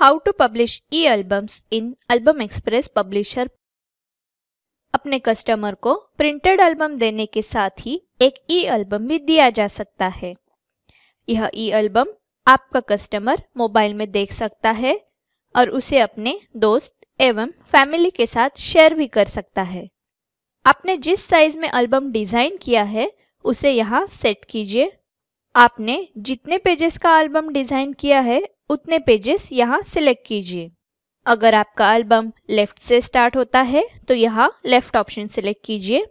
how to publish e albums in album express publisher अपने customer को printed album देने के साथ ही एक ई एल्बम भी दिया जा सकता है यह ई एल्बम आपका कस्टमर मोबाइल में देख सकता है और उसे अपने दोस्त एवं फैमिली के साथ शेयर भी कर सकता है आपने जिस साइज में एल्बम डिजाइन किया है उसे यहाँ सेट कीजिए आपने जितने पेजेस का एल्बम डिज़ाइन किया है उतने पेजेस यहाँ सिलेक्ट कीजिए अगर आपका एल्बम लेफ्ट से स्टार्ट होता है तो यहाँ लेफ्ट ऑप्शन सिलेक्ट कीजिए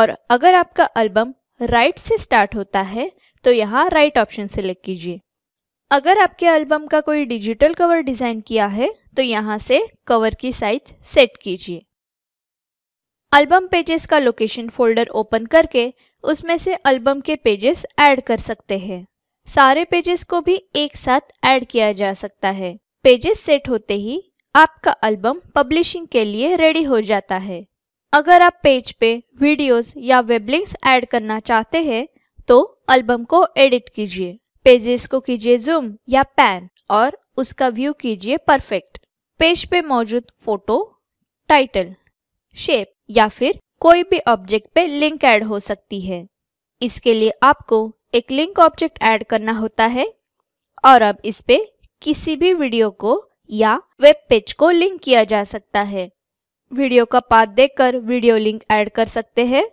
और अगर आपका एल्बम राइट से स्टार्ट होता है तो यहाँ राइट ऑप्शन सिलेक्ट कीजिए अगर आपके एल्बम का कोई डिजिटल कवर डिज़ाइन किया है तो यहाँ से कवर की साइज सेट कीजिए अल्बम पेजेस का लोकेशन फोल्डर ओपन करके उसमें से अल्बम के पेजेस ऐड कर सकते हैं सारे पेजेस को भी एक साथ ऐड किया जा सकता है पेजेस सेट होते ही आपका एल्बम पब्लिशिंग के लिए रेडी हो जाता है अगर आप पेज पे वीडियोस या वेब लिंक्स ऐड करना चाहते हैं तो एल्बम को एडिट कीजिए पेजेस को कीजिए जूम या पैन और उसका व्यू कीजिए परफेक्ट पेज पे मौजूद फोटो टाइटल शेप या फिर कोई भी ऑब्जेक्ट पे लिंक ऐड हो सकती है इसके लिए आपको एक लिंक ऑब्जेक्ट ऐड करना होता है और अब इस पे किसी भी वीडियो को या वेब पेज को लिंक किया जा सकता है वीडियो का पाथ देकर वीडियो लिंक ऐड कर सकते हैं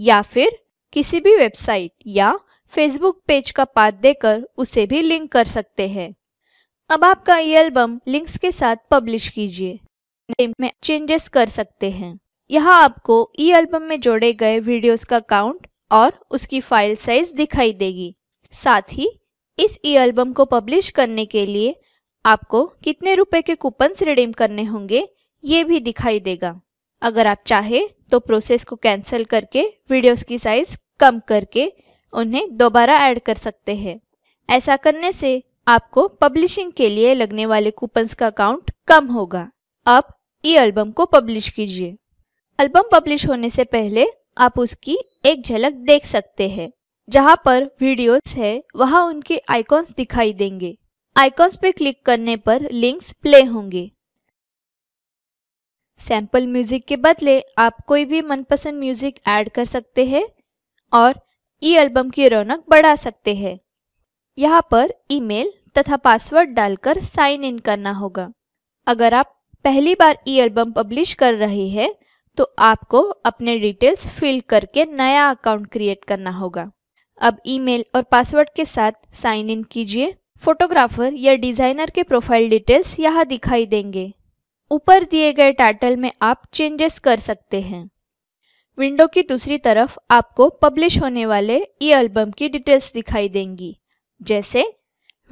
या फिर किसी भी वेबसाइट या फेसबुक पेज का पाथ देकर उसे भी लिंक कर सकते हैं अब आपका ये एल्बम लिंक्स के साथ पब्लिश कीजिए में चेंजेस कर सकते हैं यहाँ आपको ई एल्बम में जोड़े गए वीडियोस का काउंट और उसकी फाइल साइज दिखाई देगी साथ ही इस ई एल्बम को पब्लिश करने के लिए आपको कितने रुपए के कूपन रिडीम करने होंगे ये भी दिखाई देगा अगर आप चाहे तो प्रोसेस को कैंसिल करके वीडियोस की साइज कम करके उन्हें दोबारा ऐड कर सकते हैं ऐसा करने से आपको पब्लिशिंग के लिए लगने वाले कूपन्स का अकाउंट कम होगा अब ई एल्बम को पब्लिश कीजिए एल्बम पब्लिश होने से पहले आप उसकी एक झलक देख सकते हैं जहाँ पर वीडियोस है वहाँ उनके आइकॉन्स दिखाई देंगे आइकॉन्स पे क्लिक करने पर लिंक्स प्ले होंगे सैंपल म्यूजिक के बदले आप कोई भी मनपसंद म्यूजिक ऐड कर सकते हैं और ई एल्बम की रौनक बढ़ा सकते हैं यहाँ पर ईमेल तथा पासवर्ड डालकर साइन इन करना होगा अगर आप पहली बार ई एल्बम पब्लिश कर रहे हैं तो आपको अपने डिटेल्स फिल करके नया अकाउंट क्रिएट करना होगा अब ईमेल और पासवर्ड के साथ साइन इन कीजिए फोटोग्राफर या डिजाइनर के प्रोफाइल डिटेल्स यहाँ दिखाई देंगे ऊपर दिए गए टाइटल में आप चेंजेस कर सकते हैं विंडो की दूसरी तरफ आपको पब्लिश होने वाले ई एल्बम की डिटेल्स दिखाई देंगी जैसे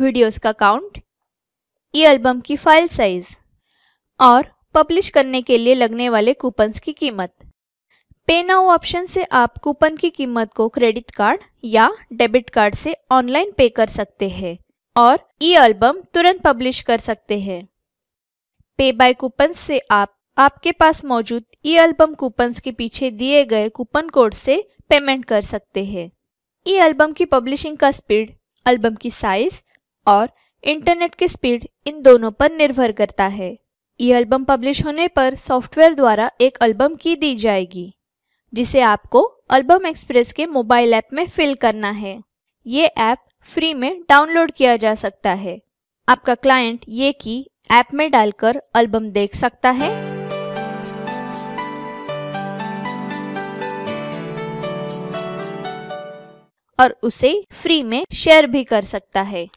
वीडियोस का काउंट ई एल्बम की फाइल साइज और पब्लिश करने के लिए लगने वाले कूपन्स की कीमत पे नाउ ऑप्शन से आप कूपन की कीमत को क्रेडिट कार्ड या डेबिट कार्ड से ऑनलाइन पे कर सकते हैं और ई एल्बम तुरंत पब्लिश कर सकते हैं पे बाय कूपन से आप आपके पास मौजूद ई एल्बम कूपन्स के पीछे दिए गए कूपन कोड से पेमेंट कर सकते हैं ई एल्बम की पब्लिशिंग का स्पीड एल्बम की साइज और इंटरनेट की स्पीड इन दोनों पर निर्भर करता है ये एल्बम पब्लिश होने पर सॉफ्टवेयर द्वारा एक एल्बम की दी जाएगी जिसे आपको एल्बम एक्सप्रेस के मोबाइल ऐप में फिल करना है ये ऐप फ्री में डाउनलोड किया जा सकता है आपका क्लाइंट ये की ऐप में डालकर एल्बम देख सकता है और उसे फ्री में शेयर भी कर सकता है